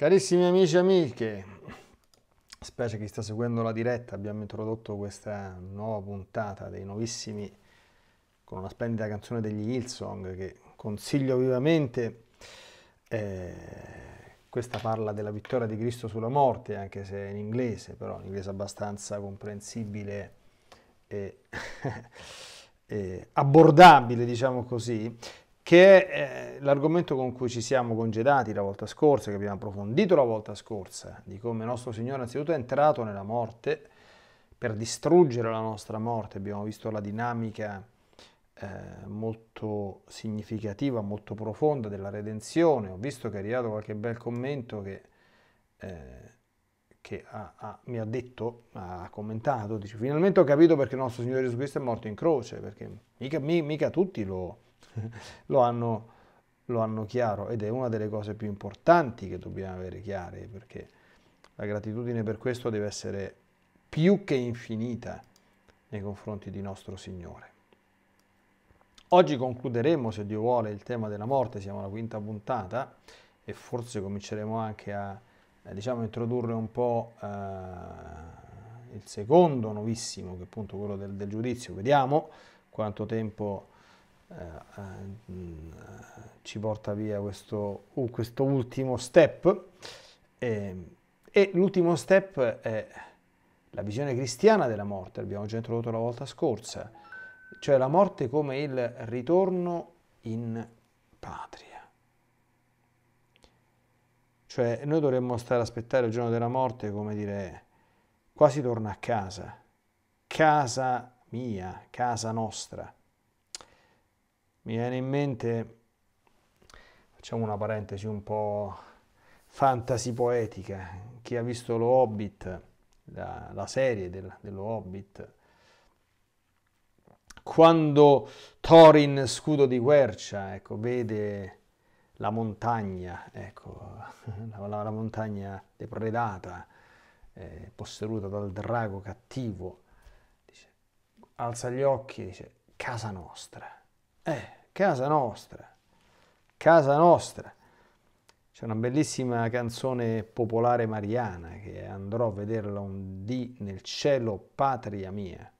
Carissimi amici e amiche, specie chi sta seguendo la diretta, abbiamo introdotto questa nuova puntata dei nuovissimi con una splendida canzone degli Hillsong che consiglio vivamente. Eh, questa parla della vittoria di Cristo sulla morte, anche se è in inglese, però in inglese abbastanza comprensibile e, e abbordabile, diciamo così che è eh, l'argomento con cui ci siamo congedati la volta scorsa, che abbiamo approfondito la volta scorsa, di come nostro Signore innanzitutto è entrato nella morte per distruggere la nostra morte. Abbiamo visto la dinamica eh, molto significativa, molto profonda della redenzione. Ho visto che è arrivato qualche bel commento che, eh, che ha, ha, mi ha detto, ha commentato, dice finalmente ho capito perché nostro Signore Gesù Cristo è morto in croce, perché mica, mi, mica tutti lo lo, hanno, lo hanno chiaro ed è una delle cose più importanti che dobbiamo avere chiare perché la gratitudine per questo deve essere più che infinita nei confronti di nostro Signore. Oggi concluderemo, se Dio vuole, il tema della morte, siamo alla quinta puntata e forse cominceremo anche a eh, diciamo, introdurre un po' eh, il secondo novissimo, che è appunto quello del, del giudizio. Vediamo quanto tempo eh, eh, mm, eh, ci porta via questo, uh, questo ultimo step e, ehm, e l'ultimo step è la visione cristiana della morte, l'abbiamo già introdotto la volta scorsa, cioè la morte come il ritorno in patria. Cioè noi dovremmo stare a aspettare il giorno della morte come dire quasi torna a casa, casa mia, casa nostra mi viene in mente, facciamo una parentesi un po' fantasy poetica, chi ha visto lo Hobbit, la, la serie del, dello Hobbit, quando Thorin, scudo di quercia, ecco, vede la montagna, ecco, la, la, la montagna depredata, eh, posseduta dal drago cattivo, dice, alza gli occhi e dice, casa nostra. Eh, casa nostra, casa nostra. C'è una bellissima canzone popolare mariana che andrò a vederla un dì nel cielo, patria mia.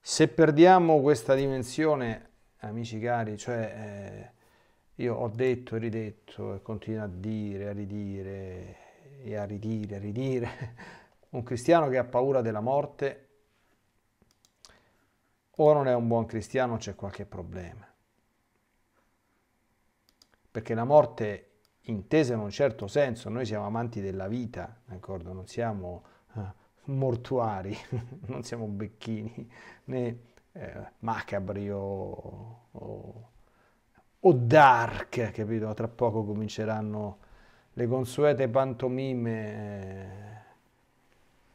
Se perdiamo questa dimensione, amici cari, cioè eh, io ho detto e ridetto e continuo a dire, a ridire e a ridire, a ridire, un cristiano che ha paura della morte o non è un buon cristiano c'è qualche problema. Perché la morte intesa in un certo senso, noi siamo amanti della vita, d'accordo? Non siamo eh, mortuari, non siamo becchini, né eh, macabri o, o, o, dark, capito? Tra poco cominceranno le consuete pantomime eh,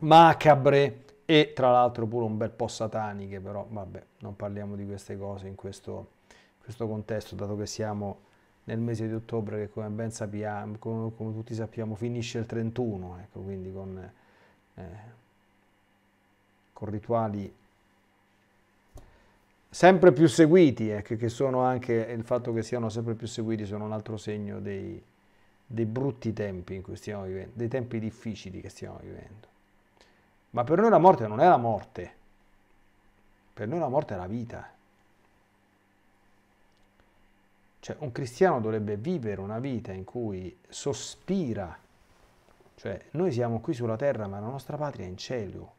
macabre e tra l'altro pure un bel po' sataniche, però vabbè, non parliamo di queste cose in questo, questo contesto, dato che siamo nel mese di ottobre che come ben sappiamo, come, come tutti sappiamo, finisce il 31, ecco, quindi con, eh, con rituali sempre più seguiti, eh, che, che, sono anche il fatto che siano sempre più seguiti sono un altro segno dei, dei brutti tempi in cui stiamo vivendo, dei tempi difficili che stiamo vivendo. Ma per noi la morte non è la morte, per noi la morte è la vita. Cioè un cristiano dovrebbe vivere una vita in cui sospira, cioè noi siamo qui sulla terra ma la nostra patria è in cielo.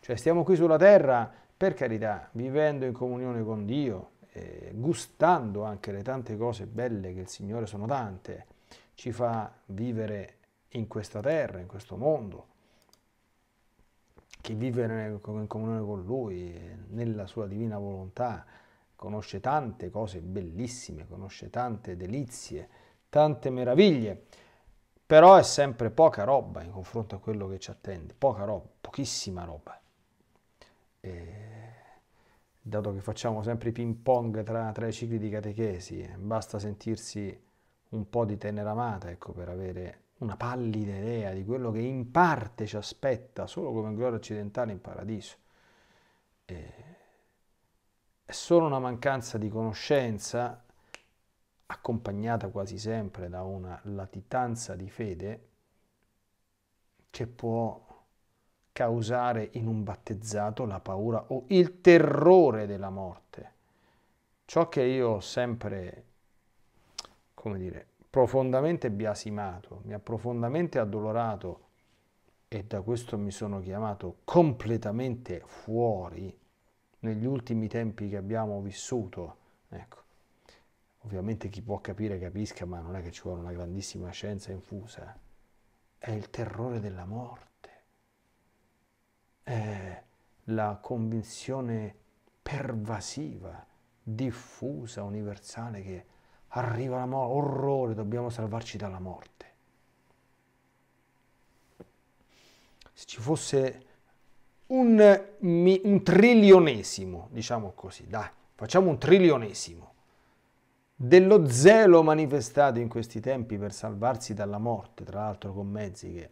Cioè stiamo qui sulla terra, per carità, vivendo in comunione con Dio, eh, gustando anche le tante cose belle che il Signore sono tante, ci fa vivere in questa terra, in questo mondo, chi vive in comunione con Lui, nella sua divina volontà, conosce tante cose bellissime, conosce tante delizie, tante meraviglie, però è sempre poca roba in confronto a quello che ci attende, poca roba, pochissima roba. E dato che facciamo sempre i ping pong tra, tra, i cicli di catechesi, basta sentirsi un po' di tenera amata ecco, per avere una pallida idea di quello che in parte ci aspetta solo come gloria occidentale in paradiso. E è solo una mancanza di conoscenza accompagnata quasi sempre da una latitanza di fede che può causare in un battezzato la paura o il terrore della morte. Ciò che io ho sempre, come dire, profondamente biasimato, mi ha profondamente addolorato e da questo mi sono chiamato completamente fuori negli ultimi tempi che abbiamo vissuto. Ecco. Ovviamente chi può capire capisca, ma non è che ci vuole una grandissima scienza infusa. È il terrore della morte, è la convinzione pervasiva, diffusa, universale che arriva la morte, orrore, dobbiamo salvarci dalla morte. Se ci fosse un, un trilionesimo, diciamo così, dai, facciamo un trilionesimo dello zelo manifestato in questi tempi per salvarsi dalla morte, tra l'altro con mezzi che,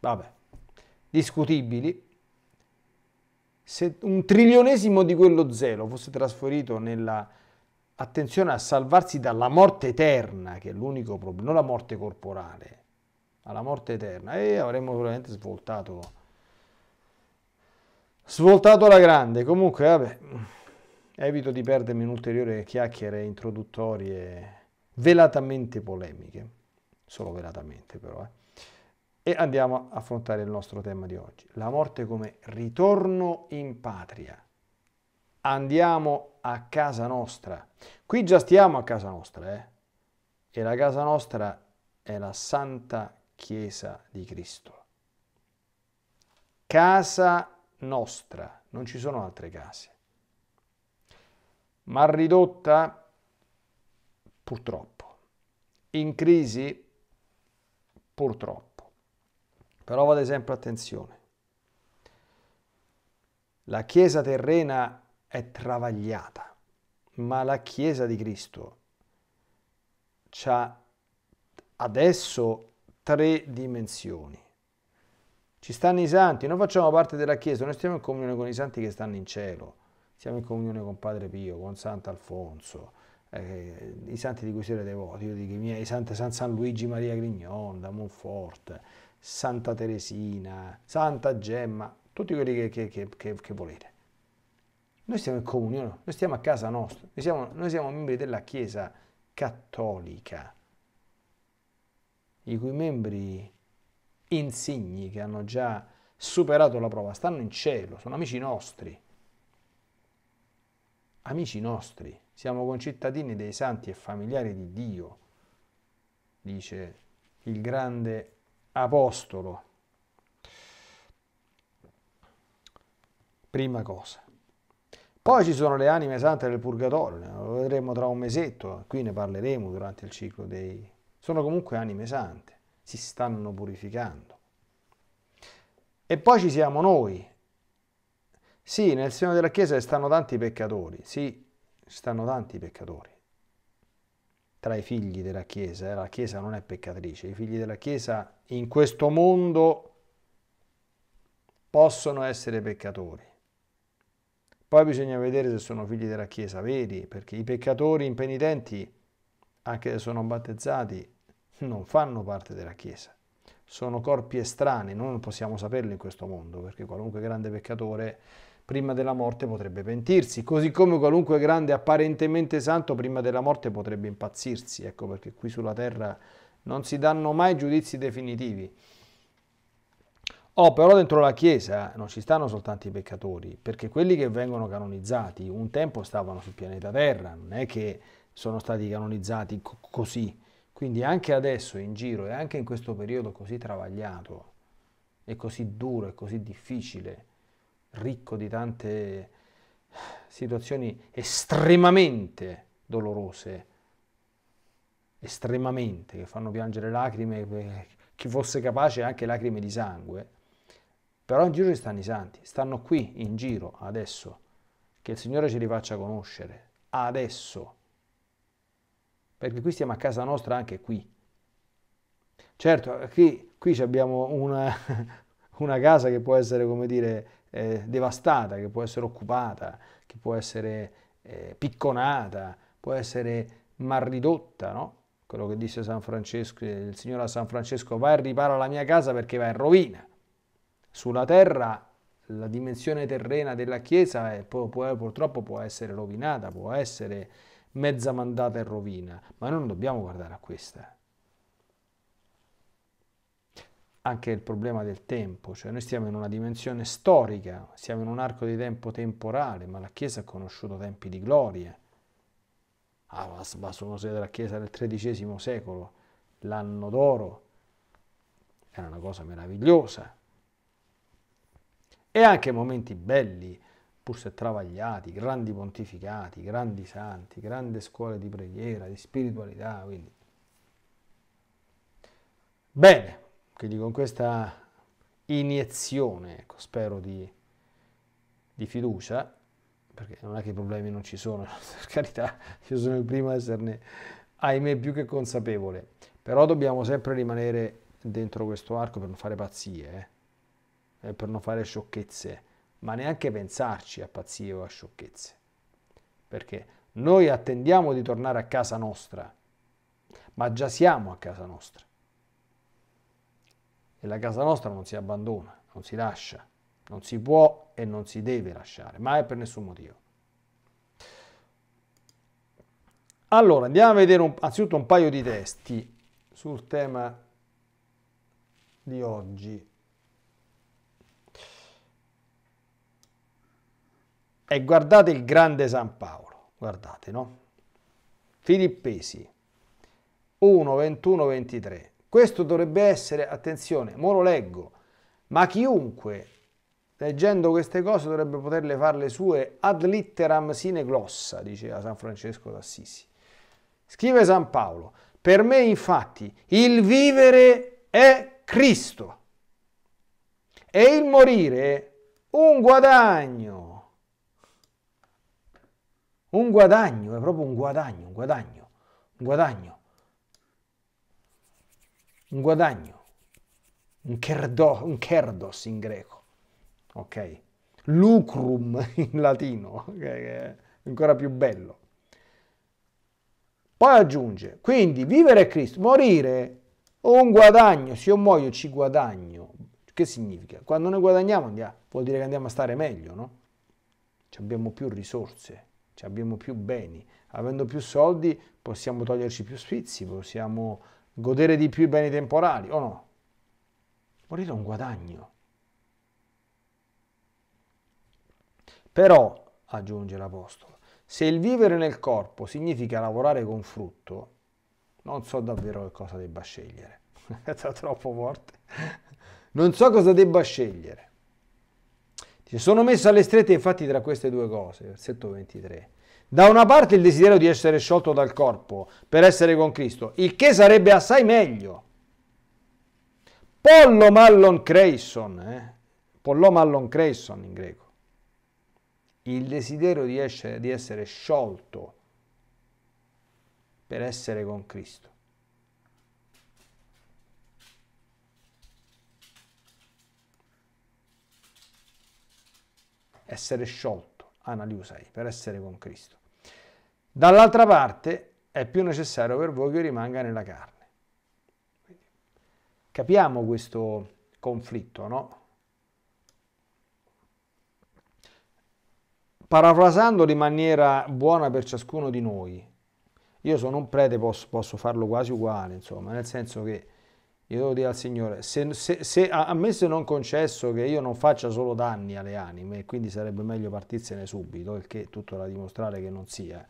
vabbè, discutibili, se un trilionesimo di quello zelo fosse trasferito nella attenzione a salvarsi dalla morte eterna, che è l'unico problema, non la morte corporale, ma la morte eterna. E avremmo veramente svoltato, svoltato la grande. Comunque, vabbè, evito di perdermi in ulteriori chiacchiere introduttorie velatamente polemiche, solo velatamente però, eh. E andiamo a affrontare il nostro tema di oggi, la morte come ritorno in patria. Andiamo a casa nostra. Qui già stiamo a casa nostra, eh? E la casa nostra è la Santa Chiesa di Cristo. Casa nostra, non ci sono altre case. Ma ridotta, purtroppo. In crisi, purtroppo. Però vado sempre attenzione. La Chiesa terrena è travagliata, ma la Chiesa di Cristo ha adesso tre dimensioni. Ci stanno i santi, non facciamo parte della Chiesa, noi stiamo in comunione con i santi che stanno in cielo, siamo in comunione con Padre Pio, con Sant'Alfonso, eh, i santi di cui siete devoti, io dico i miei, Santa, San, San Luigi Maria Grignon, da Monfort, Santa Teresina, Santa Gemma, tutti quelli che, che, che, che volete. Noi siamo in comunione, noi stiamo a casa nostra, noi siamo, noi siamo membri della Chiesa cattolica, i cui membri insigni che hanno già superato la prova stanno in cielo, sono amici nostri. Amici nostri, siamo concittadini dei santi e familiari di Dio, dice il grande apostolo. Prima cosa. Poi ci sono le anime sante del purgatorio, lo vedremo tra un mesetto, qui ne parleremo durante il ciclo dei... Sono comunque anime sante, si stanno purificando. E poi ci siamo noi. Sì, nel seno della Chiesa stanno tanti peccatori, sì, stanno tanti peccatori. Tra i figli della Chiesa, eh, la Chiesa non è peccatrice, i figli della Chiesa in questo mondo possono essere peccatori poi bisogna vedere se sono figli della Chiesa veri, perché i peccatori impenitenti, anche se sono battezzati, non fanno parte della Chiesa. Sono corpi estranei, noi non possiamo saperlo in questo mondo, perché qualunque grande peccatore prima della morte potrebbe pentirsi, così come qualunque grande apparentemente santo prima della morte potrebbe impazzirsi. Ecco perché qui sulla terra non si danno mai giudizi definitivi. Oh, però dentro la Chiesa eh, non ci stanno soltanto i peccatori, perché quelli che vengono canonizzati un tempo stavano sul pianeta Terra, non è che sono stati canonizzati co- così. Quindi anche adesso in giro e anche in questo periodo così travagliato e così duro e così difficile, ricco di tante eh, situazioni estremamente dolorose, estremamente, che fanno piangere lacrime, eh, chi fosse capace anche lacrime di sangue, però in giro ci stanno i santi, stanno qui in giro adesso, che il Signore ce li faccia conoscere, adesso. Perché qui stiamo a casa nostra anche qui. Certo, qui, qui abbiamo una, una casa che può essere, come dire, eh, devastata, che può essere occupata, che può essere eh, picconata, può essere malridotta, no? Quello che disse San Francesco, il Signore a San Francesco, vai e ripara la mia casa perché va in rovina. Sulla terra la dimensione terrena della Chiesa è, può, può, purtroppo può essere rovinata, può essere mezza mandata in rovina, ma noi non dobbiamo guardare a questa. Anche il problema del tempo, cioè noi stiamo in una dimensione storica, siamo in un arco di tempo temporale, ma la Chiesa ha conosciuto tempi di gloria. Ah, ma sono sede della Chiesa del XIII secolo, l'anno d'oro, era una cosa meravigliosa e anche momenti belli, pur se travagliati, grandi pontificati, grandi santi, grandi scuole di preghiera, di spiritualità. Quindi. Bene, quindi con questa iniezione, ecco, spero di, di fiducia, perché non è che i problemi non ci sono, per carità, io sono il primo a esserne, ahimè, più che consapevole, però dobbiamo sempre rimanere dentro questo arco per non fare pazzie. Eh eh, per non fare sciocchezze, ma neanche pensarci a pazzie o a sciocchezze. Perché noi attendiamo di tornare a casa nostra, ma già siamo a casa nostra. E la casa nostra non si abbandona, non si lascia, non si può e non si deve lasciare, mai per nessun motivo. Allora, andiamo a vedere un, anzitutto un paio di testi sul tema di oggi. E guardate il grande San Paolo, guardate, no? Filippesi 1, 21, 23. Questo dovrebbe essere, attenzione, ora lo leggo, ma chiunque leggendo queste cose dovrebbe poterle fare le sue ad litteram sine glossa, diceva San Francesco d'Assisi. Scrive San Paolo, per me infatti il vivere è Cristo e il morire un guadagno un guadagno, è proprio un guadagno, un guadagno, un guadagno, un guadagno, un, kerdo, un kerdos in greco, ok? Lucrum in latino, okay? è ancora più bello. Poi aggiunge, quindi vivere è Cristo, morire è un guadagno, se io muoio ci guadagno. Che significa? Quando noi guadagniamo andiamo, vuol dire che andiamo a stare meglio, no? Ci abbiamo più risorse cioè abbiamo più beni. Avendo più soldi possiamo toglierci più sfizi, possiamo godere di più i beni temporali, o no? Morire è un guadagno. Però, aggiunge l'Apostolo, se il vivere nel corpo significa lavorare con frutto, non so davvero che cosa debba scegliere. Tra troppo forte. non so cosa debba scegliere. Si sono messe alle strette infatti tra queste due cose, versetto 23. Da una parte il desiderio di essere sciolto dal corpo per essere con Cristo, il che sarebbe assai meglio. Pollo Mallon Creison, eh? Pollo Mallon Creison in greco. Il desiderio di essere, di essere sciolto per essere con Cristo. essere sciolto, analiusei, per essere con Cristo. Dall'altra parte è più necessario per voi che rimanga nella carne. capiamo questo conflitto, no? Parafrasandolo in maniera buona per ciascuno di noi, io sono un prete, posso, posso farlo quasi uguale, insomma, nel senso che io devo dire al Signore, se, se, se, a me se non concesso che io non faccia solo danni alle anime, quindi sarebbe meglio partirsene subito, il che tutto da dimostrare che non sia.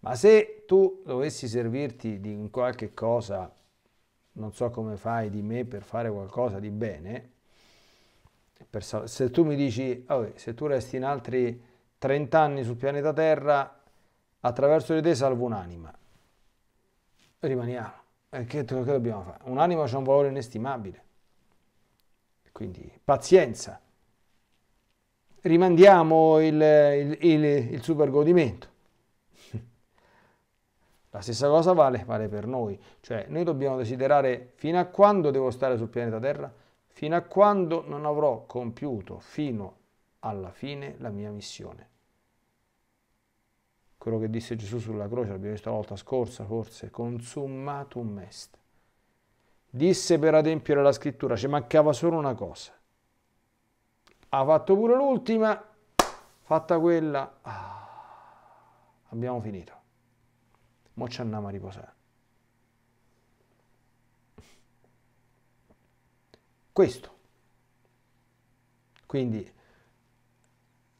Ma se tu dovessi servirti di qualche cosa, non so come fai di me per fare qualcosa di bene, per, se tu mi dici, oh, se tu resti in altri 30 anni sul pianeta Terra, attraverso di te salvo un'anima, rimaniamo. Perché eh, che dobbiamo fare? Un'anima c'è un valore inestimabile. Quindi pazienza. Rimandiamo il, il, il, il super godimento. La stessa cosa vale, vale, per noi, cioè noi dobbiamo desiderare fino a quando devo stare sul pianeta Terra, fino a quando non avrò compiuto fino alla fine la mia missione quello che disse Gesù sulla croce, l'abbiamo visto la volta scorsa forse, consummatum est. Disse per adempiere la scrittura, ci mancava solo una cosa. Ha fatto pure l'ultima, fatta quella, ah, abbiamo finito. Mo ci andiamo a riposare. Questo. Quindi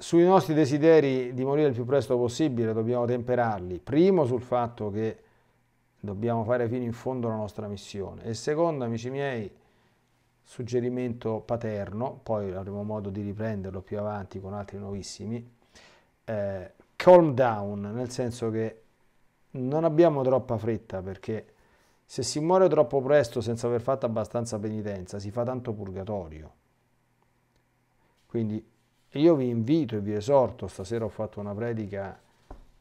sui nostri desideri di morire il più presto possibile dobbiamo temperarli, primo sul fatto che dobbiamo fare fino in fondo la nostra missione e secondo, amici miei, suggerimento paterno, poi avremo modo di riprenderlo più avanti con altri nuovissimi, eh, calm down, nel senso che non abbiamo troppa fretta perché se si muore troppo presto senza aver fatto abbastanza penitenza si fa tanto purgatorio. Quindi io vi invito e vi esorto, stasera ho fatto una predica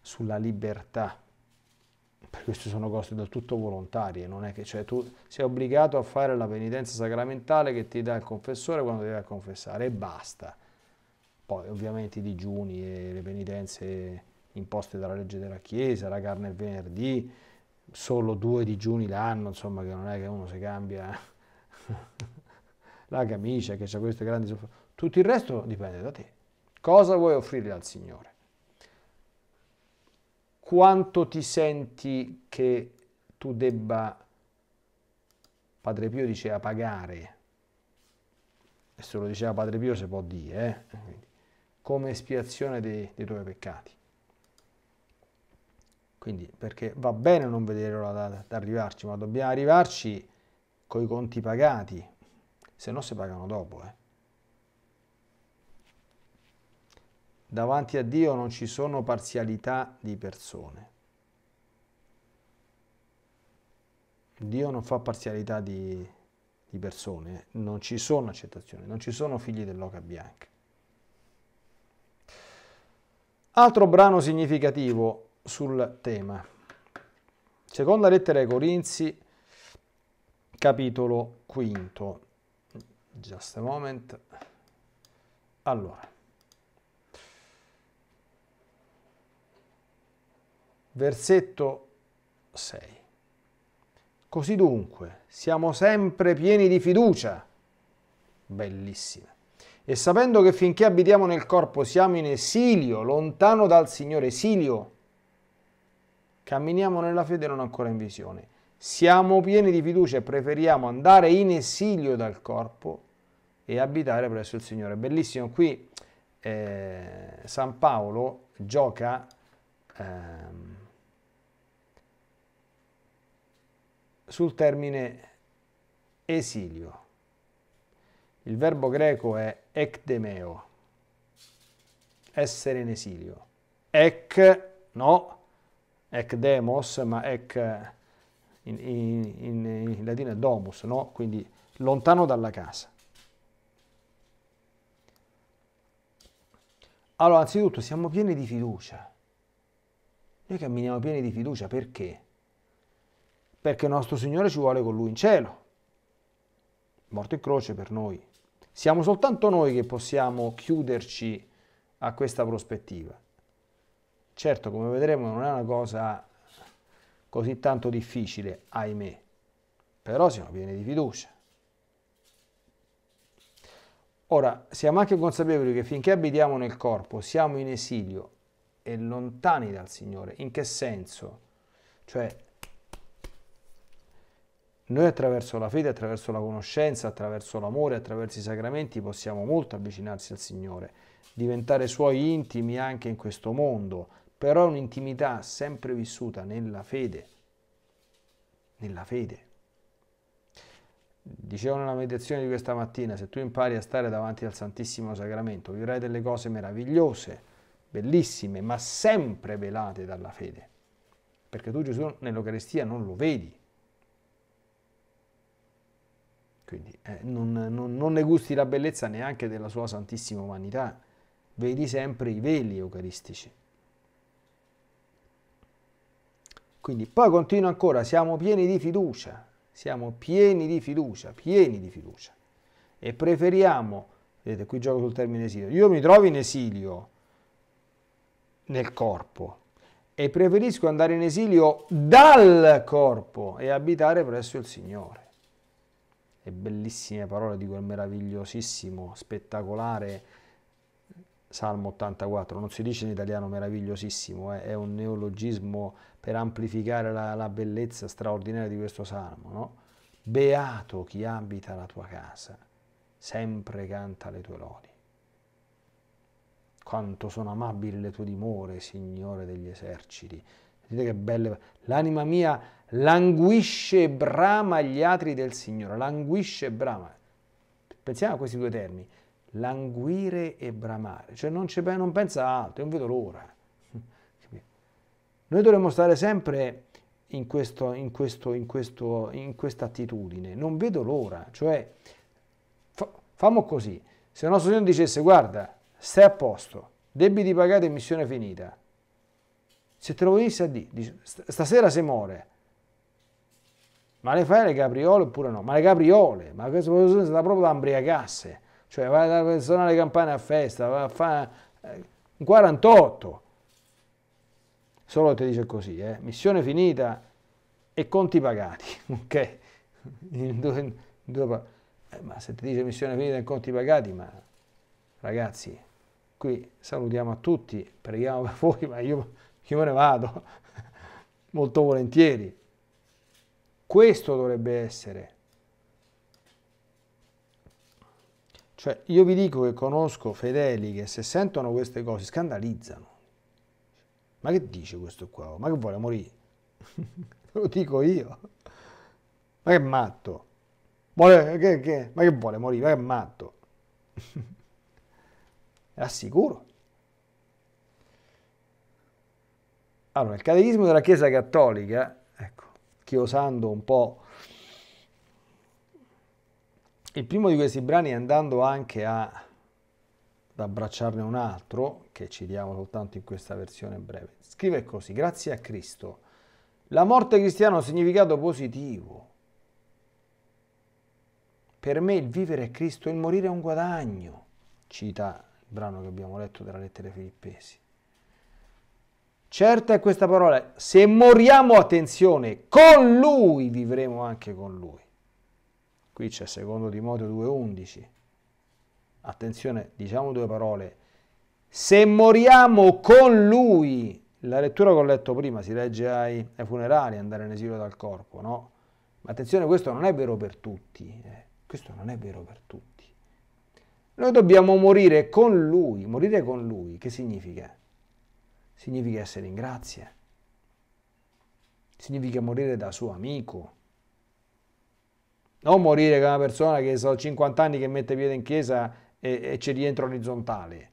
sulla libertà, perché queste sono cose del tutto volontarie, non è che cioè, tu sei obbligato a fare la penitenza sacramentale che ti dà il confessore quando devi confessare e basta. Poi ovviamente i digiuni e le penitenze imposte dalla legge della Chiesa, la carne il venerdì, solo due digiuni l'anno, insomma che non è che uno si cambia la camicia, che c'è queste grandi sofferenze tutto il resto dipende da te. Cosa vuoi offrire al Signore? Quanto ti senti che tu debba, Padre Pio diceva, pagare? E se lo diceva Padre Pio si può dire, eh? come espiazione dei, dei tuoi peccati. Quindi, perché va bene non vedere l'ora da, da arrivarci, ma dobbiamo arrivarci coi conti pagati, se no si pagano dopo. Eh. Davanti a Dio non ci sono parzialità di persone. Dio non fa parzialità di, di persone, non ci sono accettazioni, non ci sono figli dell'oca bianca. Altro brano significativo sul tema. Seconda lettera ai Corinzi, capitolo quinto. Just a moment. Allora. versetto 6. Così dunque, siamo sempre pieni di fiducia, bellissima, e sapendo che finché abitiamo nel corpo siamo in esilio, lontano dal Signore, esilio, camminiamo nella fede non ancora in visione. Siamo pieni di fiducia e preferiamo andare in esilio dal corpo e abitare presso il Signore. Bellissimo, qui eh, San Paolo gioca... Ehm, sul termine esilio. Il verbo greco è ekdemeo, essere in esilio. Ek, no, ekdemos, ma ek in, in, in, in latino è domus, no? Quindi lontano dalla casa. Allora, anzitutto siamo pieni di fiducia. Noi camminiamo pieni di fiducia perché? perché nostro Signore ci vuole con lui in cielo. Morto in croce per noi. Siamo soltanto noi che possiamo chiuderci a questa prospettiva. Certo, come vedremo, non è una cosa così tanto difficile, ahimè, però siamo pieni di fiducia. Ora, siamo anche consapevoli che finché abitiamo nel corpo siamo in esilio e lontani dal Signore. In che senso? Cioè, noi attraverso la fede, attraverso la conoscenza, attraverso l'amore, attraverso i sacramenti possiamo molto avvicinarsi al Signore, diventare Suoi intimi anche in questo mondo, però è un'intimità sempre vissuta nella fede, nella fede. Dicevo nella meditazione di questa mattina, se tu impari a stare davanti al Santissimo Sacramento, vivrai delle cose meravigliose, bellissime, ma sempre velate dalla fede, perché tu Gesù nell'Eucaristia non lo vedi quindi eh, non, non, non ne gusti la bellezza neanche della sua santissima umanità. Vedi sempre i veli eucaristici. Quindi poi continua ancora, siamo pieni di fiducia, siamo pieni di fiducia, pieni di fiducia. E preferiamo, vedete qui gioco sul termine esilio, io mi trovo in esilio nel corpo e preferisco andare in esilio dal corpo e abitare presso il Signore e bellissime parole di quel meravigliosissimo, spettacolare Salmo 84. Non si dice in italiano meravigliosissimo, eh? è un neologismo per amplificare la, la bellezza straordinaria di questo salmo. No? Beato chi abita la tua casa, sempre canta le tue lodi. Quanto sono amabili le tue dimore, Signore degli eserciti. Vedete che belle. L'anima mia languisce e brama agli atri del Signore, languisce e brama. Pensiamo a questi due termini, languire e bramare, cioè non, non pensa a altro, non vedo l'ora. Noi dovremmo stare sempre in, questo, in, questo, in, questo, in questa attitudine, non vedo l'ora, cioè fa, famo così, se il nostro Signore dicesse guarda, stai a posto, debiti pagati e missione finita, se te lo venisse a dire, stasera se muore, ma le fai le capriole oppure no? Ma le capriole, ma questa professione sta proprio da ambriacasse, cioè vai a suonare le campane a festa, va a fare eh, un 48. Solo ti dice così, eh? missione finita e conti pagati, ok? In due, in due, eh, ma se ti dice missione finita e conti pagati, ma ragazzi, qui salutiamo a tutti, preghiamo per voi, ma io, io me ne vado molto volentieri. Questo dovrebbe essere. Cioè, io vi dico che conosco fedeli che se sentono queste cose scandalizzano. Ma che dice questo qua? Ma che vuole morire? Lo dico io. Ma che matto. Vuole, che, che, ma che vuole morire? Ma che matto. Assicuro. Allora, il catechismo della Chiesa Cattolica che osando un po'... Il primo di questi brani andando anche a, ad abbracciarne un altro, che citiamo soltanto in questa versione breve. Scrive così, grazie a Cristo. La morte cristiana ha un significato positivo. Per me il vivere è Cristo, il morire è un guadagno, cita il brano che abbiamo letto della lettera ai Filippesi. Certa è questa parola, se moriamo, attenzione, con lui vivremo anche con lui. Qui c'è secondo Timoteo 2.11. Attenzione, diciamo due parole. Se moriamo con lui, la lettura che ho letto prima si legge ai, ai funerali, andare in esilio dal corpo, no? Ma attenzione, questo non è vero per tutti. Eh. Questo non è vero per tutti. Noi dobbiamo morire con lui. Morire con lui, che significa? significa essere in grazia, significa morire da suo amico. Non morire come una persona che sono 50 anni che mette piede in chiesa e, e ci rientra orizzontale.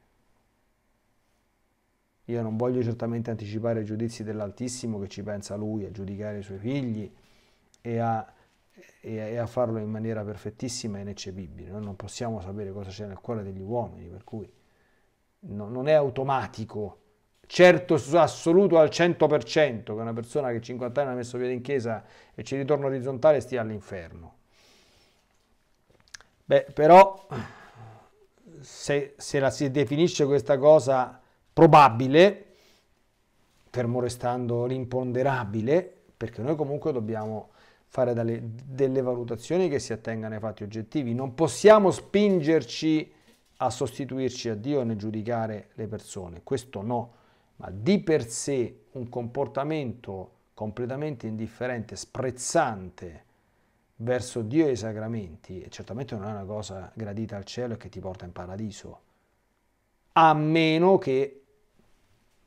Io non voglio certamente anticipare i giudizi dell'Altissimo che ci pensa lui a giudicare i suoi figli e a, e, e a, farlo in maniera perfettissima e ineccepibile. Noi non possiamo sapere cosa c'è nel cuore degli uomini, per cui no, non è automatico certo assoluto al 100% che una persona che 50 anni ha messo piede in chiesa e ci ritorna orizzontale stia all'inferno. Beh, però se, se la si definisce questa cosa probabile, fermo restando l'imponderabile, perché noi comunque dobbiamo fare delle, delle valutazioni che si attengano ai fatti oggettivi, non possiamo spingerci a sostituirci a Dio nel giudicare le persone, questo no ma di per sé un comportamento completamente indifferente, sprezzante verso Dio e i sacramenti, e certamente non è una cosa gradita al cielo e che ti porta in paradiso, a meno che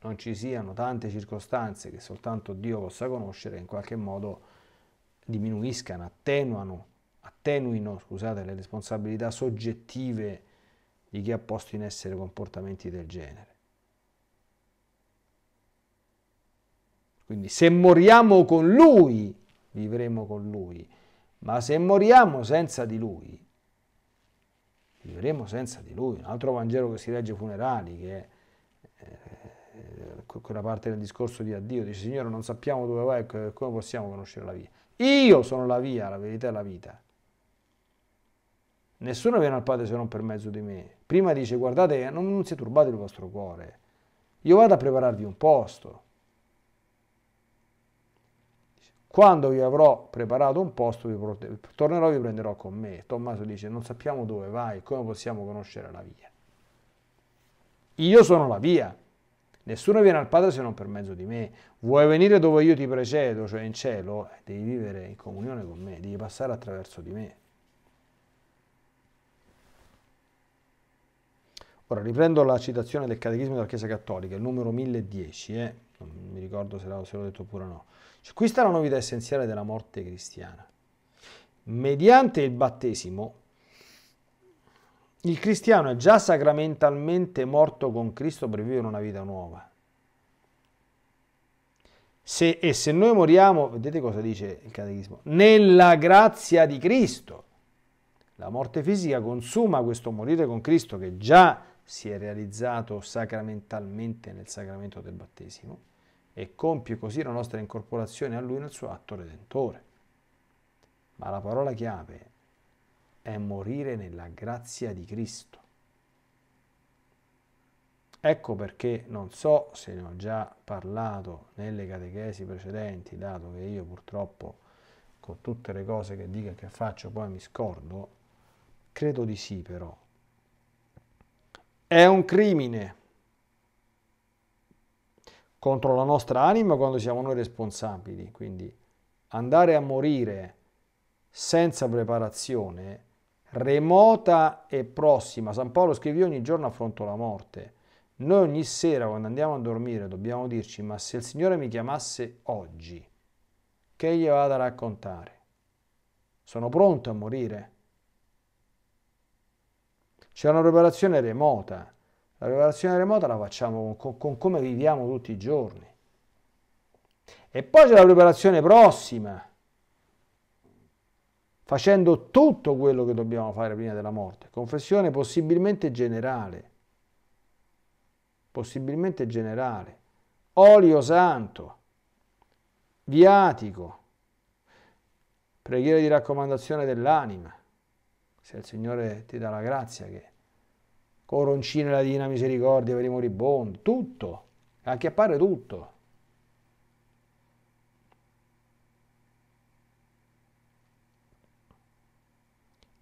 non ci siano tante circostanze che soltanto Dio possa conoscere in qualche modo diminuiscano, attenuano, attenuino scusate, le responsabilità soggettive di chi ha posto in essere comportamenti del genere. Quindi se moriamo con Lui, vivremo con Lui, ma se moriamo senza di Lui, vivremo senza di Lui. Un altro Vangelo che si legge funerali, che è eh, quella parte del discorso di addio, dice Signore non sappiamo dove vai e come possiamo conoscere la via. Io sono la via, la verità e la vita. Nessuno viene al Padre se non per mezzo di me. Prima dice guardate, non, non si turbate il vostro cuore. Io vado a prepararvi un posto. Quando vi avrò preparato un posto, vi tornerò e vi prenderò con me. Tommaso dice, non sappiamo dove vai, come possiamo conoscere la via? Io sono la via. Nessuno viene al Padre se non per mezzo di me. Vuoi venire dove io ti precedo, cioè in cielo, eh, devi vivere in comunione con me, devi passare attraverso di me. Ora riprendo la citazione del Catechismo della Chiesa Cattolica, il numero 1010, eh? non mi ricordo se l'ho detto oppure no. Cioè, questa è la novità essenziale della morte cristiana. Mediante il battesimo, il cristiano è già sacramentalmente morto con Cristo per vivere una vita nuova. Se, e se noi moriamo, vedete cosa dice il Catechismo, nella grazia di Cristo. La morte fisica consuma questo morire con Cristo che già si è realizzato sacramentalmente nel sacramento del battesimo e compie così la nostra incorporazione a Lui nel suo atto redentore. Ma la parola chiave è morire nella grazia di Cristo. Ecco perché non so se ne ho già parlato nelle catechesi precedenti, dato che io purtroppo con tutte le cose che dico e che faccio poi mi scordo, credo di sì però. È un crimine contro la nostra anima quando siamo noi responsabili. Quindi andare a morire senza preparazione, remota e prossima. San Paolo scrive ogni giorno affronto la morte. Noi ogni sera quando andiamo a dormire dobbiamo dirci ma se il Signore mi chiamasse oggi, che gli vado a raccontare? Sono pronto a morire? C'è una preparazione remota, la preparazione remota la facciamo con, con come viviamo tutti i giorni. E poi c'è la preparazione prossima, facendo tutto quello che dobbiamo fare prima della morte. Confessione possibilmente generale, possibilmente generale. Olio santo, viatico, preghiera di raccomandazione dell'anima, se il Signore ti dà la grazia che Coroncino e la Dina Misericordia per i moribondi, tutto, anche appare tutto.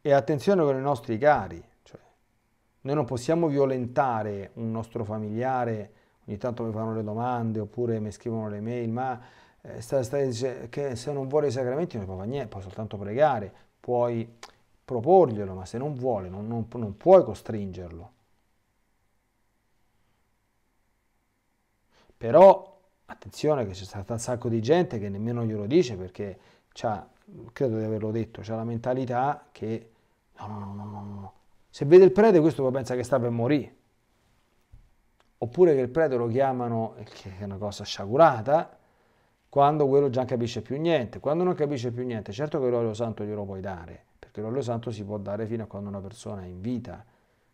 E attenzione con i nostri cari, cioè, noi non possiamo violentare un nostro familiare, ogni tanto mi fanno le domande oppure mi scrivono le mail, ma eh, sta, sta, che se non vuole i sacramenti non può fare niente, può soltanto pregare, puoi proporglielo, ma se non vuole, non, non, non puoi costringerlo. Però attenzione che c'è stata un sacco di gente che nemmeno glielo dice perché credo di averlo detto, c'è la mentalità che no, no, no, no, no. Se vede il prete questo poi pensa che sta per morire. Oppure che il prete lo chiamano, che è una cosa sciagurata, quando quello già non capisce più niente. Quando non capisce più niente, certo che l'olio santo glielo puoi dare, perché l'olio santo si può dare fino a quando una persona è in vita,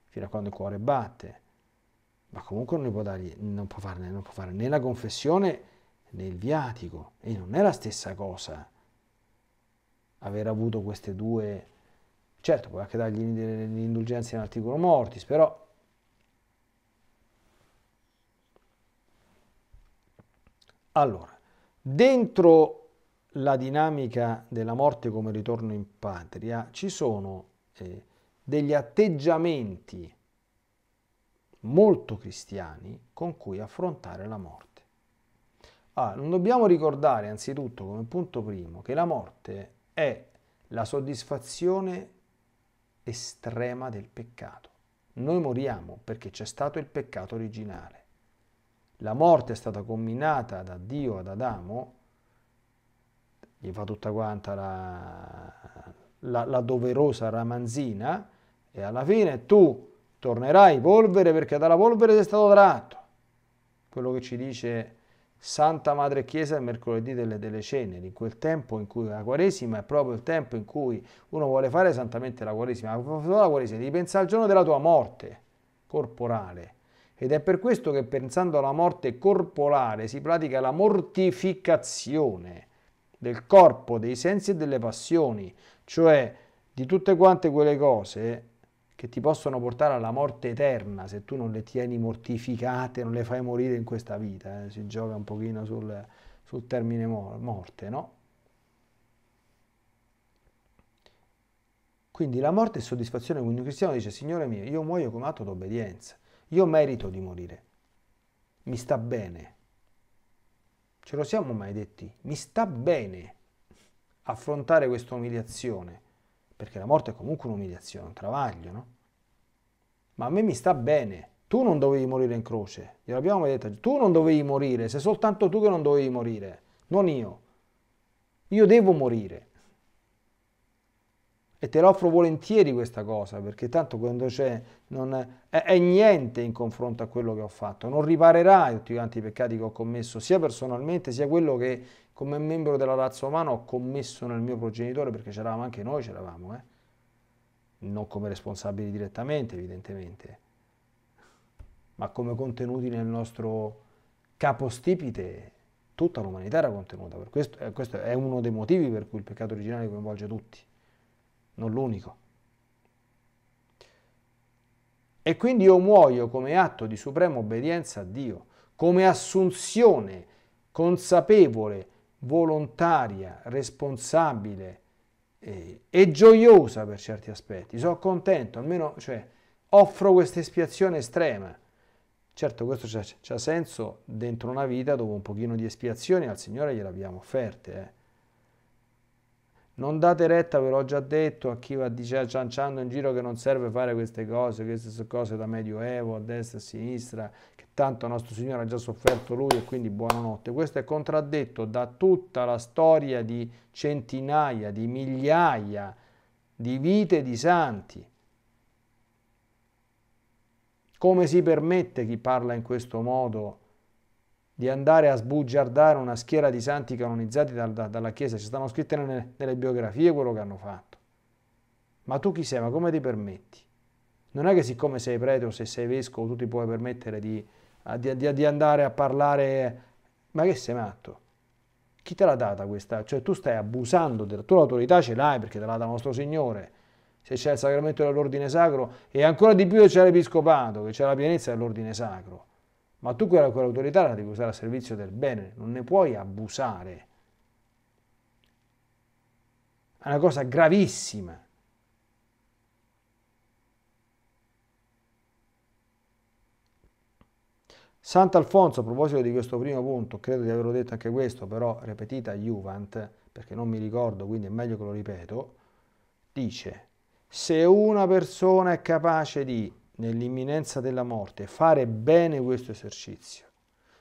fino a quando il cuore batte, ma comunque non, può, dargli, non può, farne, non può fare né la confessione né il viatico, e non è la stessa cosa aver avuto queste due... Certo, puoi anche dargli l'indulgenza in articolo mortis, però Allora, dentro la dinamica della morte come ritorno in patria, ci sono eh, degli atteggiamenti molto cristiani con cui affrontare la morte. Allora, non dobbiamo ricordare anzitutto come punto primo che la morte è la soddisfazione estrema del peccato. Noi moriamo perché c'è stato il peccato originale. La morte è stata combinata da Dio ad Adamo gli fa tutta quanta la, la, la doverosa ramanzina e alla fine tu tornerai polvere perché dalla polvere sei stato tratto. Quello che ci dice Santa Madre Chiesa il mercoledì delle, delle ceneri, in quel tempo in cui la Quaresima è proprio il tempo in cui uno vuole fare esattamente la Quaresima, la Quaresima devi pensare al giorno della tua morte corporale. Ed è per questo che pensando alla morte corporale si pratica la mortificazione del corpo, dei sensi e delle passioni, cioè di tutte quante quelle cose che ti possono portare alla morte eterna se tu non le tieni mortificate, non le fai morire in questa vita, eh? si gioca un pochino sul, sul termine morte, no? Quindi la morte è soddisfazione, quindi un cristiano dice, Signore mio, io muoio come atto d'obbedienza, io merito di morire, mi sta bene, Ce lo siamo mai detti? Mi sta bene affrontare questa umiliazione, perché la morte è comunque un'umiliazione, un travaglio, no? Ma a me mi sta bene. Tu non dovevi morire in croce, glielo abbiamo detto, tu non dovevi morire, sei soltanto tu che non dovevi morire, non io. Io devo morire e te l'offro volentieri questa cosa, perché tanto quando c'è non è, è, niente in confronto a quello che ho fatto, non riparerai tutti quanti i peccati che ho commesso, sia personalmente, sia quello che come membro della razza umana ho commesso nel mio progenitore, perché c'eravamo anche noi, c'eravamo, eh? non come responsabili direttamente evidentemente, ma come contenuti nel nostro capostipite, tutta l'umanità era contenuta, questo, questo è uno dei motivi per cui il peccato originale coinvolge tutti non l'unico. E quindi io muoio come atto di suprema obbedienza a Dio, come assunzione consapevole, volontaria, responsabile eh, e gioiosa per certi aspetti. Sono contento, almeno cioè, offro questa espiazione estrema. Certo, questo ha senso dentro una vita dove un pochino di espiazioni al Signore gliel'abbiamo offerte. Eh. Non date retta, ve l'ho già detto, a chi va dicendo cianciando in giro che non serve fare queste cose, queste sono cose da medioevo, a destra e a sinistra, che tanto nostro Signore ha già sofferto lui e quindi buonanotte. Questo è contraddetto da tutta la storia di centinaia, di migliaia di vite di santi. Come si permette chi parla in questo modo di andare a sbugiardare una schiera di santi canonizzati da, da, dalla Chiesa, ci stanno scritte nelle, nelle biografie quello che hanno fatto. Ma tu chi sei? Ma come ti permetti? Non è che siccome sei prete o se sei vescovo tu ti puoi permettere di, di, di, di, andare a parlare... Ma che sei matto? Chi te l'ha data questa? Cioè tu stai abusando della tua autorità, ce l'hai perché te l'ha data nostro Signore. Se c'è il sacramento dell'ordine sacro e ancora di più c'è l'episcopato, che c'è la pienezza dell'ordine sacro ma tu quella, quell'autorità la devi usare a servizio del bene, non ne puoi abusare. È una cosa gravissima. Sant'Alfonso, a proposito di questo primo punto, credo di averlo detto anche questo, però ripetita Juvent, perché non mi ricordo, quindi è meglio che lo ripeto, dice, se una persona è capace di nell'imminenza della morte, fare bene questo esercizio,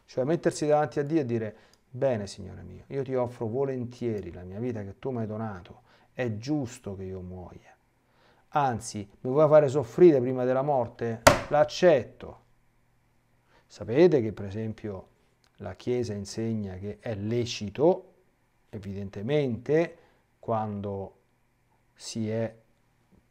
cioè mettersi davanti a Dio e dire bene Signore mio, io ti offro volentieri la mia vita che tu mi hai donato, è giusto che io muoia. Anzi, mi vuoi fare soffrire prima della morte? L'accetto. Sapete che per esempio la Chiesa insegna che è lecito, evidentemente, quando si è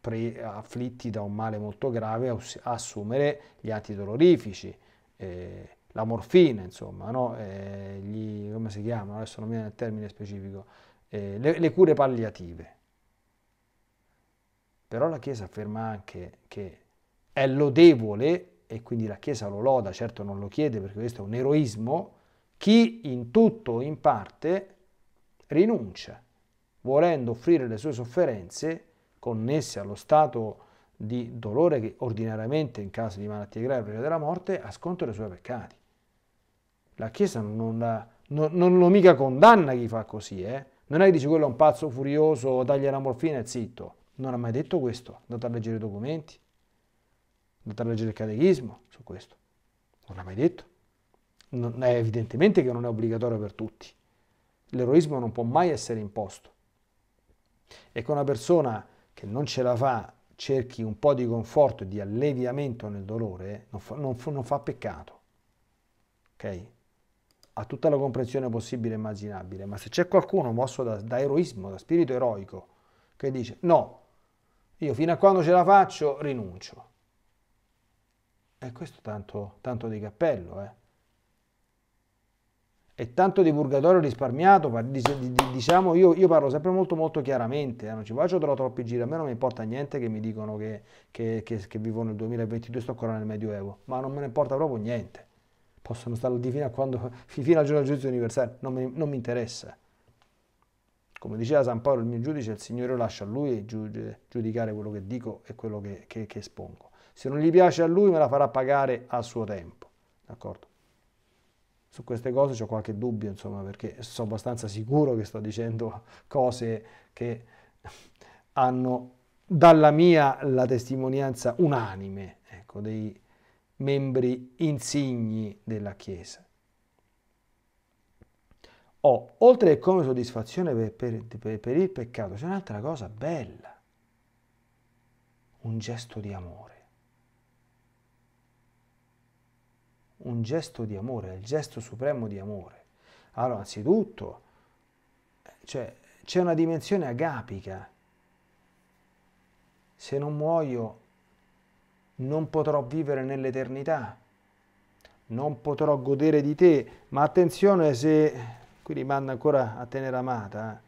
pre- afflitti da un male molto grave assumere gli antidolorifici, eh, la morfina, insomma, no? eh, gli, come si chiamano? Adesso non viene il termine specifico, eh, le, le cure palliative. Però la Chiesa afferma anche che è lodevole, e quindi la Chiesa lo loda, certo non lo chiede perché questo è un eroismo, chi in tutto o in parte rinuncia, volendo offrire le sue sofferenze connesse allo stato di dolore che ordinariamente in caso di malattie gravi prima della morte sconto dei suoi peccati. La Chiesa non, la, non, non, lo mica condanna chi fa così, eh? non è che dice quello è un pazzo furioso, taglia la morfina e zitto. Non ha mai detto questo, andate a leggere i documenti, andate a leggere il catechismo su questo. Non l'ha mai detto. Non, è evidentemente che non è obbligatorio per tutti. L'eroismo non può mai essere imposto. E che una persona che non ce la fa, cerchi un po' di conforto, di alleviamento nel dolore, non fa, non, non fa peccato. Ok? Ha tutta la comprensione possibile e immaginabile, ma se c'è qualcuno mosso da, da eroismo, da spirito eroico, che dice no, io fino a quando ce la faccio rinuncio. E questo tanto, tanto di cappello, eh? e tanto di purgatorio risparmiato, diciamo io, io, parlo sempre molto molto chiaramente, eh, non ci faccio troppi giri, a me non mi importa niente che mi dicono che, che, che, che vivo nel 2022 sto ancora nel Medioevo, ma non me ne importa proprio niente, possono stare di fino, quando, fino al giorno del giudizio universale, non mi, non mi, interessa. Come diceva San Paolo, il mio giudice, il Signore lascia a lui giudicare quello che dico e quello che espongo. Se non gli piace a lui me la farà pagare a suo tempo, d'accordo? su queste cose ho qualche dubbio, insomma, perché sono abbastanza sicuro che sto dicendo cose che hanno dalla mia la testimonianza unanime ecco, dei membri insigni della Chiesa. Oh, oltre che come soddisfazione per, per, per, per il peccato, c'è un'altra cosa bella, un gesto di amore. un gesto di amore, il gesto supremo di amore. Allora, anzitutto, cioè, c'è una dimensione agapica. Se non muoio, non potrò vivere nell'eternità, non potrò godere di te. Ma attenzione se, qui rimanda ancora a tenere amata,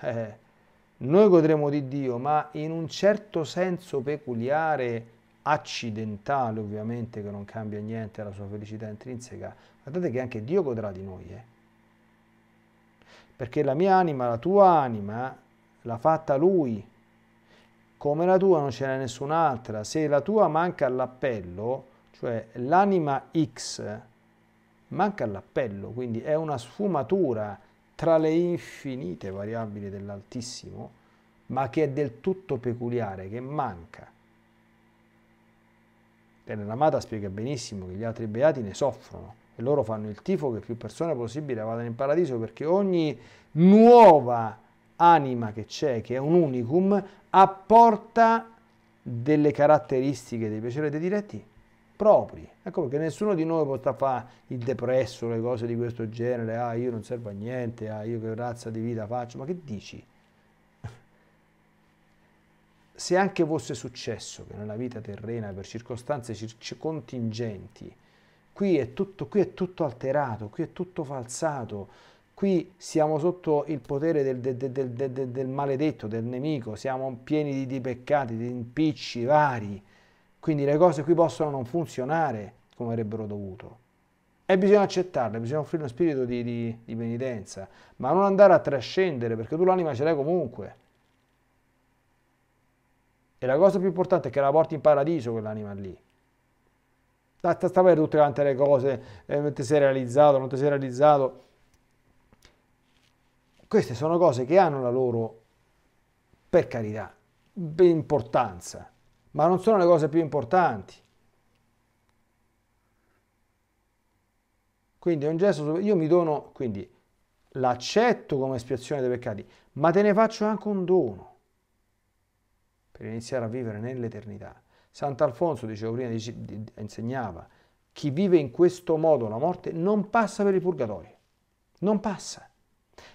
eh, eh noi godremo di Dio, ma in un certo senso peculiare accidentale ovviamente che non cambia niente alla sua felicità intrinseca, guardate che anche Dio godrà di noi. Eh? Perché la mia anima, la tua anima, l'ha fatta lui. Come la tua non ce n'è nessun'altra. Se la tua manca all'appello, cioè l'anima X manca all'appello, quindi è una sfumatura tra le infinite variabili dell'Altissimo, ma che è del tutto peculiare, che manca Terramata spiega benissimo che gli altri beati ne soffrono e loro fanno il tifo che più persone possibile vadano in paradiso perché ogni nuova anima che c'è, che è un unicum, apporta delle caratteristiche dei piaceri dei diretti propri. Ecco perché nessuno di noi potrà fare il depresso, le cose di questo genere, ah io non servo a niente, ah io che razza di vita faccio, ma che dici? se anche fosse successo che nella vita terrena per circostanze contingenti, qui è, tutto, qui è tutto alterato, qui è tutto falsato, qui siamo sotto il potere del, del, del, del maledetto, del nemico, siamo pieni di, di peccati, di impicci vari, quindi le cose qui possono non funzionare come avrebbero dovuto. E bisogna accettarle, bisogna offrire uno spirito di, di, di penitenza, ma non andare a trascendere perché tu l'anima ce l'hai comunque. E la cosa più importante è che la porti in paradiso quell'anima lì. Sta, a vedere tutte quante le cose, eh, ti sei realizzato, non ti sei realizzato. Queste sono cose che hanno la loro, per carità, importanza, ma non sono le cose più importanti. Quindi è un gesto, io mi dono, quindi l'accetto come espiazione dei peccati, ma te ne faccio anche un dono per iniziare a vivere nell'eternità. Sant'Alfonso, dicevo prima, insegnava, chi vive in questo modo la morte non passa per il purgatorio, non passa.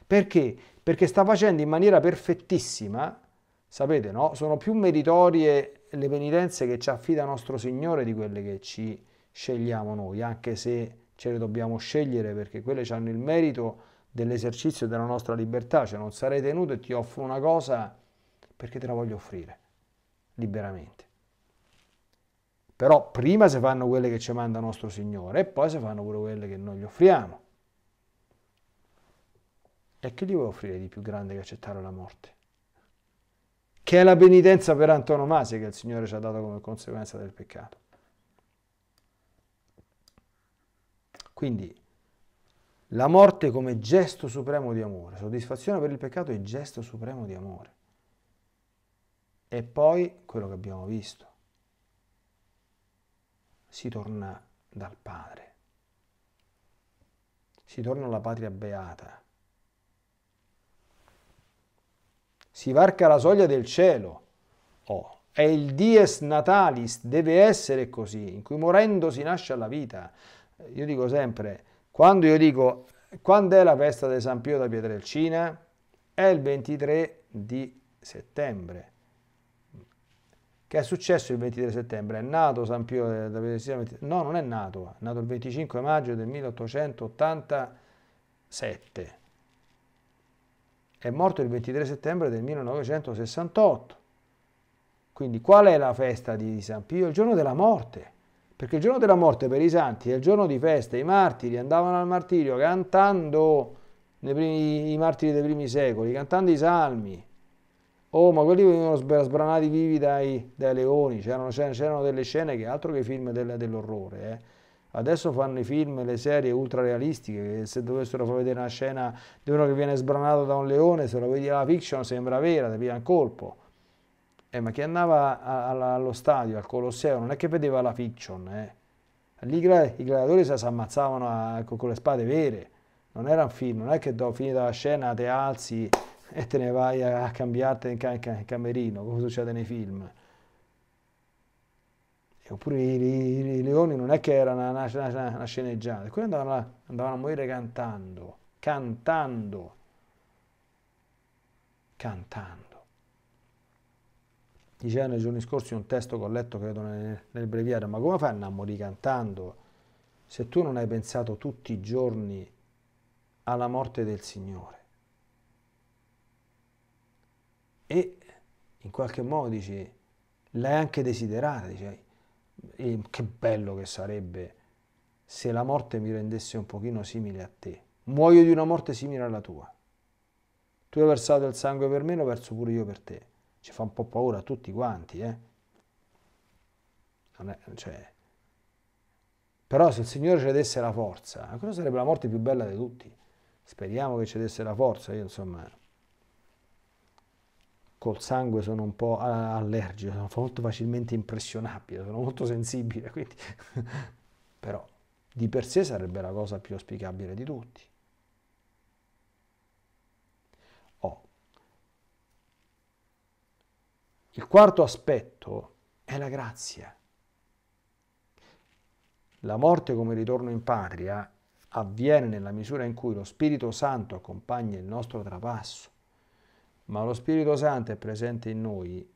Perché? Perché sta facendo in maniera perfettissima, sapete no? Sono più meritorie le penitenze che ci affida nostro Signore di quelle che ci scegliamo noi, anche se ce le dobbiamo scegliere perché quelle hanno il merito dell'esercizio della nostra libertà, cioè non sarei tenuto e ti offro una cosa perché te la voglio offrire liberamente. Però prima si fanno quelle che ci manda nostro Signore e poi si fanno pure quelle che noi gli offriamo. E che gli vuoi offrire di più grande che accettare la morte? Che è la penitenza per antonomasia che il Signore ci ha dato come conseguenza del peccato. Quindi la morte come gesto supremo di amore, soddisfazione per il peccato è gesto supremo di amore. E poi quello che abbiamo visto. Si torna dal Padre. Si torna alla patria beata. Si varca la soglia del cielo. Oh, è il dies natalis, deve essere così, in cui morendo si nasce alla vita. Io dico sempre, quando io dico, quando è la festa di San Pio da Pietrelcina? È il 23 di settembre che è successo il 23 settembre. È nato San Pio da No, non è nato, è nato il 25 maggio del 1887. È morto il 23 settembre del 1968. Quindi qual è la festa di San Pio? Il giorno della morte. Perché il giorno della morte per i santi è il giorno di festa, i martiri andavano al martirio cantando primi, i martiri dei primi secoli, cantando i salmi, Oh, ma quelli venivano sbranati vivi dai, dai leoni, c'erano, c'erano, delle scene che altro che i film del, dell'orrore. Eh. Adesso fanno i film, le serie ultra realistiche, se dovessero far vedere una scena di uno che viene sbranato da un leone, se lo vedi alla fiction sembra vera, ti piglia un colpo. Eh, ma chi andava allo stadio, al Colosseo, non è che vedeva la fiction. Eh. Lì i gladiatori si ammazzavano a, con, le spade vere, non era un film, non è che dopo finita la scena te alzi e te ne vai a cambiarti in, ca in camerino, come succede nei film. E oppure i, i, i, leoni non è che era una, una, una, una sceneggiata, quindi andavano, andavano a morire cantando, cantando, cantando. Diceva nei giorni scorsi un testo che ho letto, credo, nel, nel breviario, ma come fai a morire cantando se tu non hai pensato tutti i giorni alla morte del Signore? e in qualche modo dici, l'hai anche desiderata, dici, eh, eh, che bello che sarebbe se la morte mi rendesse un pochino simile a te. Muoio di una morte simile alla tua. Tu hai versato il sangue per me, lo verso pure io per te. Ci fa un po' paura a tutti quanti, eh? È, cioè... Però se il Signore ci desse la forza, eh, quella sarebbe la morte più bella di tutti. Speriamo che ci desse la forza, io insomma col sangue sono un po' allergico, sono molto facilmente impressionabile, sono molto sensibile, quindi però di per sé sarebbe la cosa più auspicabile di tutti. Oh. Il quarto aspetto è la grazia. La morte come ritorno in patria avviene nella misura in cui lo Spirito Santo accompagna il nostro trapasso ma lo Spirito Santo è presente in noi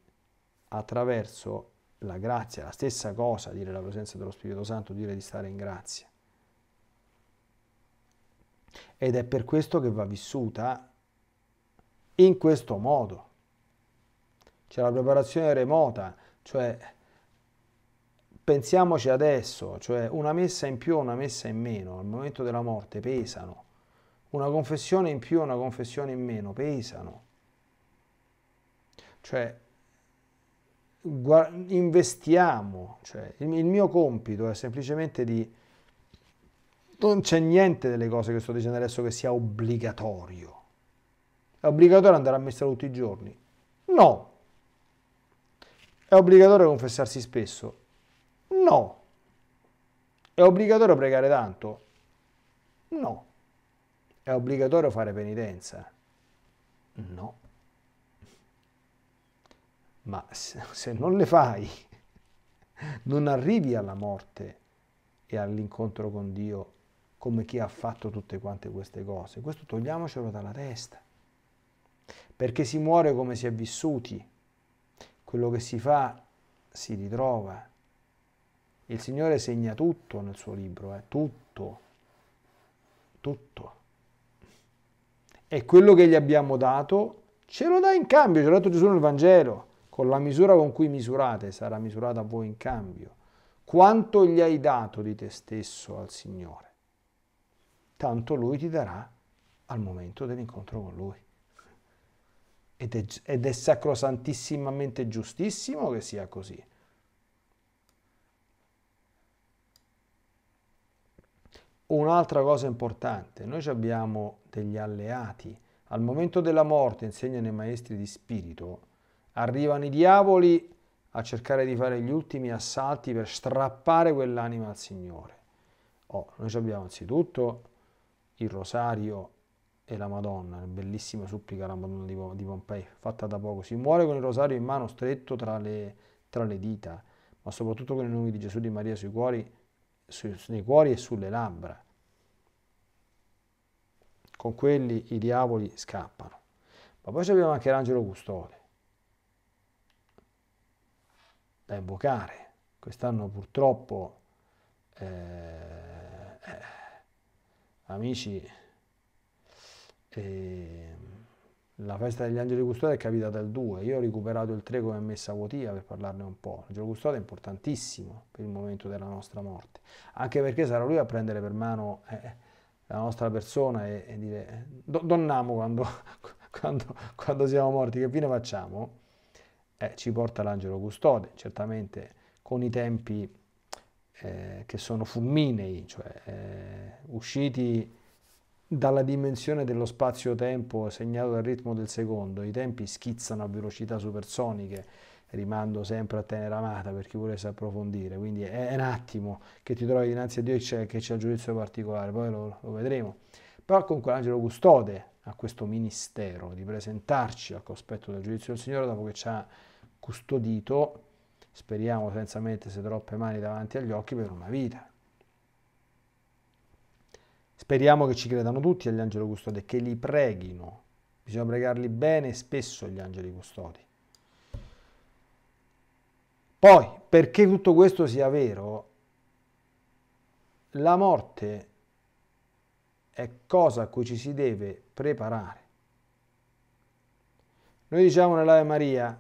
attraverso la grazia, la stessa cosa dire la presenza dello Spirito Santo, dire di stare in grazia. Ed è per questo che va vissuta in questo modo. C'è la preparazione remota, cioè pensiamoci adesso, cioè una messa in più o una messa in meno al momento della morte pesano, una confessione in più o una confessione in meno pesano cioè, investiamo. Cioè, il mio compito è semplicemente di... Non c'è niente delle cose che sto dicendo adesso che sia obbligatorio. È obbligatorio andare a messa tutti i giorni? No. È obbligatorio confessarsi spesso? No. È obbligatorio pregare tanto? No. È obbligatorio fare penitenza? No ma se non le fai, non arrivi alla morte e all'incontro con Dio come chi ha fatto tutte quante queste cose. Questo togliamocelo dalla testa, perché si muore come si è vissuti, quello che si fa si ritrova. Il Signore segna tutto nel suo libro, eh? tutto, tutto. E quello che gli abbiamo dato ce lo dà in cambio, ce l'ha detto Gesù nel Vangelo con la misura con cui misurate sarà misurata a voi in cambio. Quanto gli hai dato di te stesso al Signore, tanto Lui ti darà al momento dell'incontro con Lui. Ed è, ed è sacrosantissimamente giustissimo che sia così. Un'altra cosa importante, noi abbiamo degli alleati. Al momento della morte, insegnano i maestri di spirito, Arrivano i diavoli a cercare di fare gli ultimi assalti per strappare quell'anima al Signore. Oh, noi abbiamo anzitutto il rosario e la Madonna, la bellissima supplica alla Madonna di Pompei, fatta da poco. Si muore con il rosario in mano stretto tra le, tra le dita, ma soprattutto con i nomi di Gesù e di Maria sui cuori, su, nei cuori e sulle labbra. Con quelli i diavoli scappano. Ma poi abbiamo anche l'angelo custode da evocare. Quest'anno purtroppo, eh, eh, amici, eh, la festa degli angeli custodi è capitata il 2, io ho recuperato il 3 come messa votiva per parlarne un po'. L'angelo custode è importantissimo per il momento della nostra morte, anche perché sarà lui a prendere per mano eh, eh, la nostra persona e, e dire, do, donnamo quando, quando, quando siamo morti, che fine facciamo? eh, ci porta l'angelo custode, certamente con i tempi eh, che sono fulminei, cioè eh, usciti dalla dimensione dello spazio-tempo segnato dal ritmo del secondo, i tempi schizzano a velocità supersoniche, rimando sempre a tenere amata per chi volesse approfondire, quindi è un attimo che ti trovi dinanzi a Dio e c'è, che c'è il giudizio particolare, poi lo, lo vedremo. Però comunque l'angelo custode a questo ministero di presentarci al cospetto del giudizio del Signore dopo che ci ha custodito, speriamo senza mettersi troppe mani davanti agli occhi, per una vita. Speriamo che ci credano tutti agli angeli custodi e che li preghino. Bisogna pregarli bene e spesso gli angeli custodi. Poi, perché tutto questo sia vero, la morte è cosa a cui ci si deve preparare. Noi diciamo nell'Ave Maria,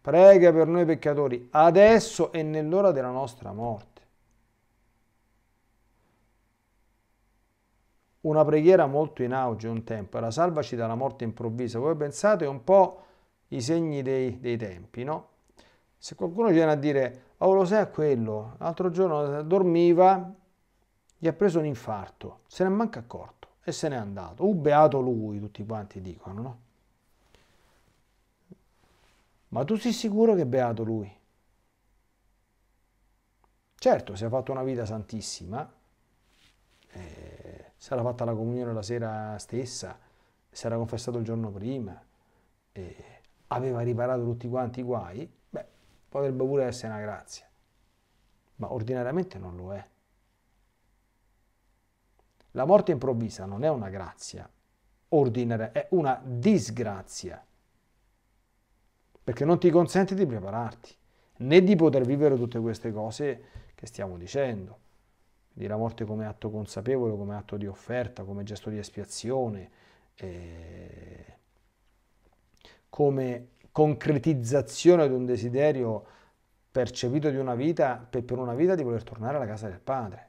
prega per noi peccatori, adesso e nell'ora della nostra morte. Una preghiera molto in auge un tempo era salvaci dalla morte improvvisa. Voi pensate un po' i segni dei, dei tempi, no? Se qualcuno viene a dire, oh lo sai quello, l'altro giorno dormiva gli ha preso un infarto, se ne è manca accorto e se n'è andato. Uh, beato lui, tutti quanti dicono, no? Ma tu sei sicuro che è beato lui? Certo, si è fatto una vita santissima, eh, si era fatta la comunione la sera stessa, si era confessato il giorno prima, eh, aveva riparato tutti quanti i guai, beh, potrebbe pure essere una grazia, ma ordinariamente non lo è. La morte improvvisa non è una grazia ordinare, è una disgrazia, perché non ti consente di prepararti, né di poter vivere tutte queste cose che stiamo dicendo. Quindi la morte come atto consapevole, come atto di offerta, come gesto di espiazione, eh, come concretizzazione di un desiderio percepito di una vita, per una vita di voler tornare alla casa del Padre.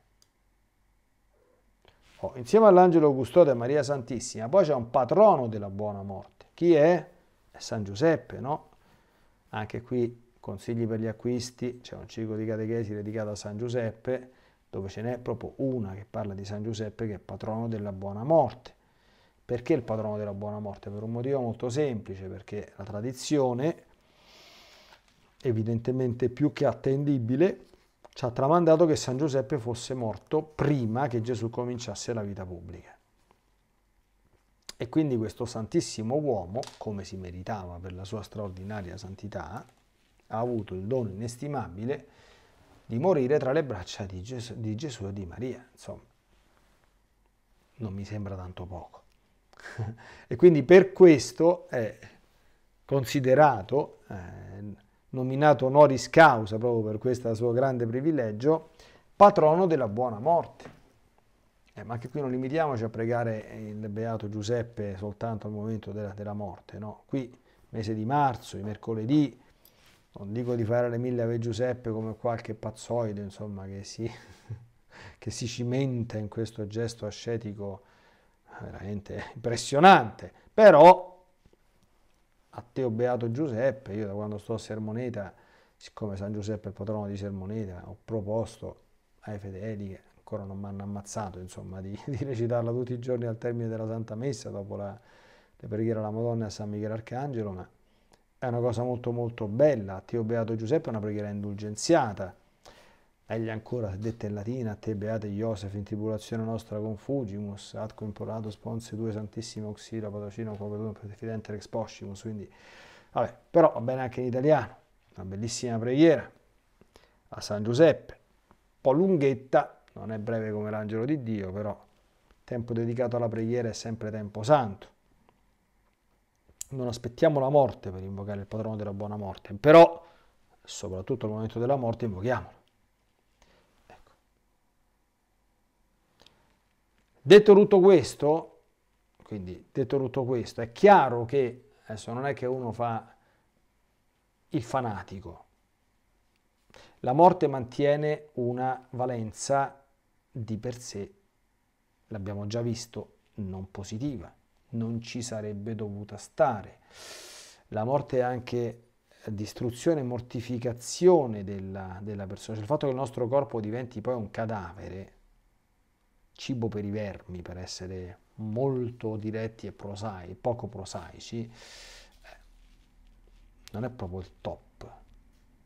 Oh, insieme all'angelo custode Maria Santissima, poi c'è un patrono della buona morte. Chi è? È San Giuseppe, no? Anche qui consigli per gli acquisti, c'è un ciclo di catechesi dedicato a San Giuseppe, dove ce n'è proprio una che parla di San Giuseppe che è patrono della buona morte. Perché il patrono della buona morte? Per un motivo molto semplice, perché la tradizione, evidentemente più che attendibile, ci ha tramandato che San Giuseppe fosse morto prima che Gesù cominciasse la vita pubblica. E quindi questo santissimo uomo, come si meritava per la sua straordinaria santità, ha avuto il dono inestimabile di morire tra le braccia di Gesù, di Gesù e di Maria. Insomma, non mi sembra tanto poco. e quindi per questo è considerato eh, nominato honoris causa proprio per questo suo grande privilegio, patrono della buona morte. Eh, ma anche qui non limitiamoci a pregare il beato Giuseppe soltanto al momento della, della morte, no? Qui, mese di marzo, i mercoledì, non dico di fare le mille Ave Giuseppe come qualche pazzoide, insomma, che si, che si cimenta in questo gesto ascetico eh, veramente impressionante, però a Teo Beato Giuseppe, io da quando sto a Sermoneta, siccome San Giuseppe è il patrono di Sermoneta, ho proposto ai fedeli che ancora non mi hanno ammazzato, insomma, di, di, recitarla tutti i giorni al termine della Santa Messa, dopo la, le preghiere alla Madonna e a San Michele Arcangelo, ma è una cosa molto molto bella. A Teo Beato Giuseppe è una preghiera indulgenziata, Egli ancora dette in latina, a te beate Iosef, in tribolazione nostra confugimus, atco corporato sponsi due santissimo auxilia, patrocino, covedum, perfidente rex poscimus, quindi, vabbè, però va bene anche in italiano, una bellissima preghiera a San Giuseppe, un po' lunghetta, non è breve come l'angelo di Dio, però tempo dedicato alla preghiera è sempre tempo santo. Non aspettiamo la morte per invocare il patrono della buona morte, però soprattutto al momento della morte invochiamolo. Detto tutto questo, quindi detto tutto questo, è chiaro che adesso non è che uno fa il fanatico. La morte mantiene una valenza di per sé, l'abbiamo già visto, non positiva, non ci sarebbe dovuta stare. La morte è anche distruzione e mortificazione della, della persona, cioè il fatto che il nostro corpo diventi poi un cadavere cibo per i vermi, per essere molto diretti e prosai, poco prosaici, eh, non è proprio il top.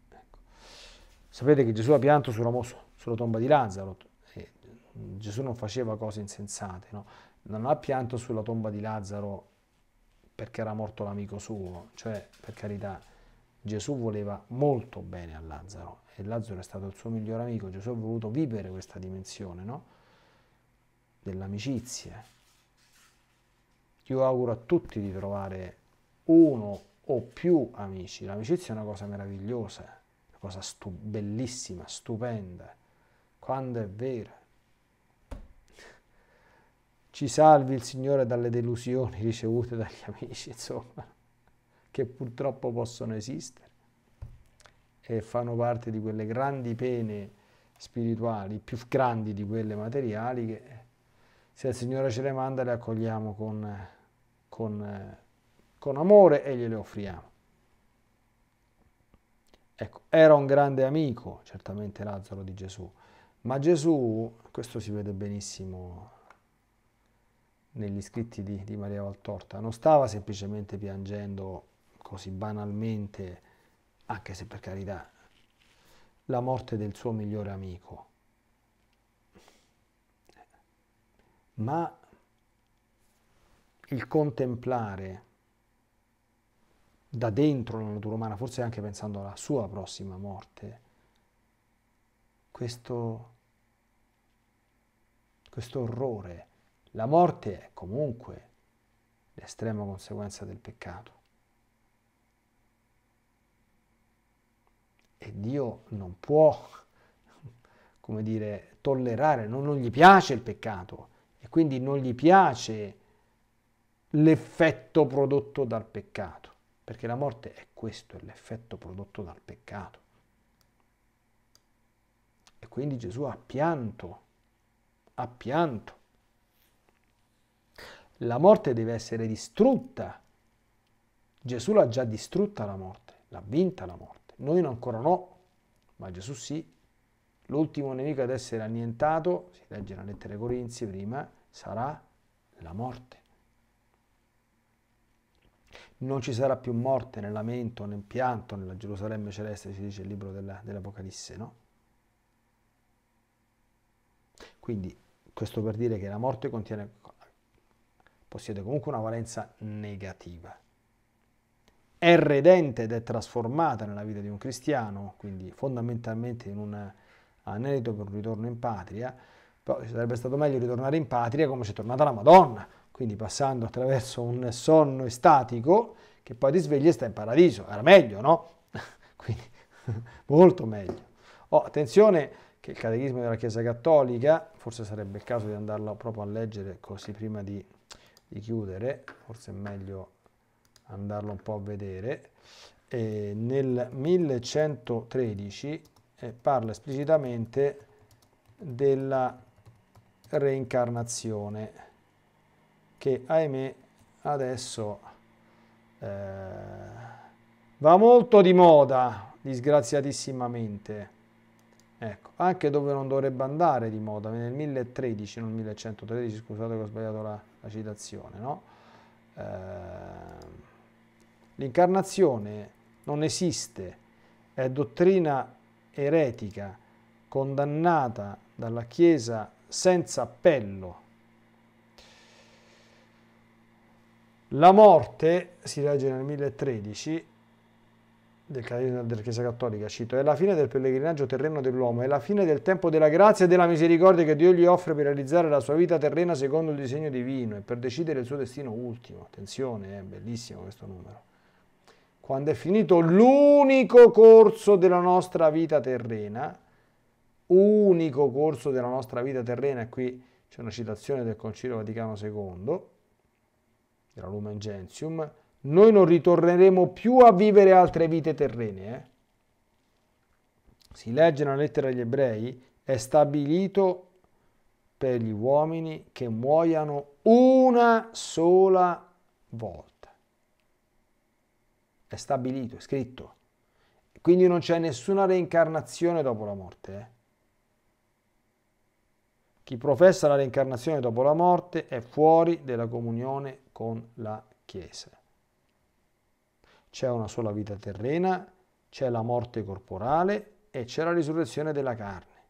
Ecco. Sapete che Gesù ha pianto sulla, sulla tomba di Lazzaro, eh, Gesù non faceva cose insensate, no? non ha pianto sulla tomba di Lazzaro perché era morto l'amico suo, cioè per carità Gesù voleva molto bene a Lazzaro e Lazzaro è stato il suo migliore amico, Gesù ha voluto vivere questa dimensione, no? dell'amicizia. Io auguro a tutti di trovare uno o più amici. L'amicizia è una cosa meravigliosa, una cosa stu- bellissima, stupenda, quando è vera. Ci salvi il Signore dalle delusioni ricevute dagli amici, insomma, che purtroppo possono esistere e fanno parte di quelle grandi pene spirituali, più grandi di quelle materiali che se il Signore ce le manda le accogliamo con, con, con amore e gliele offriamo. Ecco, era un grande amico, certamente Lazzaro di Gesù, ma Gesù, questo si vede benissimo negli scritti di, di Maria Valtorta, non stava semplicemente piangendo così banalmente, anche se per carità, la morte del suo migliore amico ma il contemplare da dentro la natura umana, forse anche pensando alla sua prossima morte, questo, questo orrore. La morte è comunque l'estrema conseguenza del peccato. E Dio non può, come dire, tollerare, non, non gli piace il peccato quindi non gli piace l'effetto prodotto dal peccato, perché la morte è questo, è l'effetto prodotto dal peccato. E quindi Gesù ha pianto, ha pianto. La morte deve essere distrutta. Gesù l'ha già distrutta la morte, l'ha vinta la morte. Noi ancora no, ma Gesù sì. L'ultimo nemico ad essere annientato, si legge la lettera ai Corinzi prima, sarà la morte. Non ci sarà più morte né lamento né pianto nella Gerusalemme celeste, ci dice il libro della, dell'Apocalisse, no? Quindi questo per dire che la morte contiene, possiede comunque una valenza negativa. È redente ed è trasformata nella vita di un cristiano, quindi fondamentalmente in un anelito per un ritorno in patria, però sarebbe stato meglio ritornare in patria come ci è tornata la Madonna, quindi passando attraverso un sonno estatico che poi ti svegli e stai in paradiso, era meglio, no? quindi molto meglio. Oh, attenzione che il catechismo della Chiesa Cattolica, forse sarebbe il caso di andarlo proprio a leggere così prima di, di chiudere, forse è meglio andarlo un po' a vedere, e nel 1113 eh, parla esplicitamente della reincarnazione che ahimè adesso eh, va molto di moda disgraziatissimamente ecco anche dove non dovrebbe andare di moda nel 1013 non 1113 scusate che ho sbagliato la, la citazione no? eh, l'incarnazione non esiste è dottrina eretica condannata dalla Chiesa senza appello. La morte, si legge nel 1013 del Catechismo della Chiesa Cattolica, cito, è la fine del pellegrinaggio terreno dell'uomo, è la fine del tempo della grazia e della misericordia che Dio gli offre per realizzare la sua vita terrena secondo il disegno divino e per decidere il suo destino ultimo. Attenzione, è eh, bellissimo questo numero. Quando è finito l'unico corso della nostra vita terrena, unico corso della nostra vita terrena, e qui c'è una citazione del Concilio Vaticano II, della Lumen Gentium, noi non ritorneremo più a vivere altre vite terrene. Eh? Si legge nella lettera agli ebrei, è stabilito per gli uomini che muoiano una sola volta. È stabilito, è scritto. Quindi non c'è nessuna reincarnazione dopo la morte. Eh? Chi professa la reincarnazione dopo la morte è fuori della comunione con la Chiesa. C'è una sola vita terrena, c'è la morte corporale e c'è la risurrezione della carne.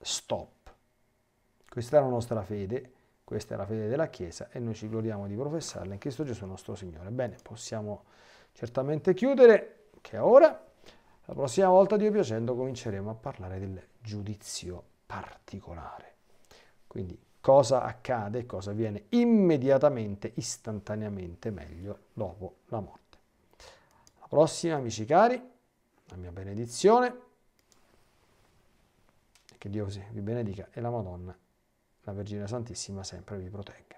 Stop. Questa è la nostra fede, questa è la fede della Chiesa e noi ci gloriamo di professarla in Cristo Gesù nostro Signore. Bene, possiamo certamente chiudere, che è ora. La prossima volta, Dio piacendo, cominceremo a parlare del giudizio particolare. Quindi cosa accade, cosa avviene immediatamente, istantaneamente meglio dopo la morte. Alla prossima, amici cari, la mia benedizione. Che Dio vi benedica e la Madonna, la Vergine Santissima, sempre vi protegga.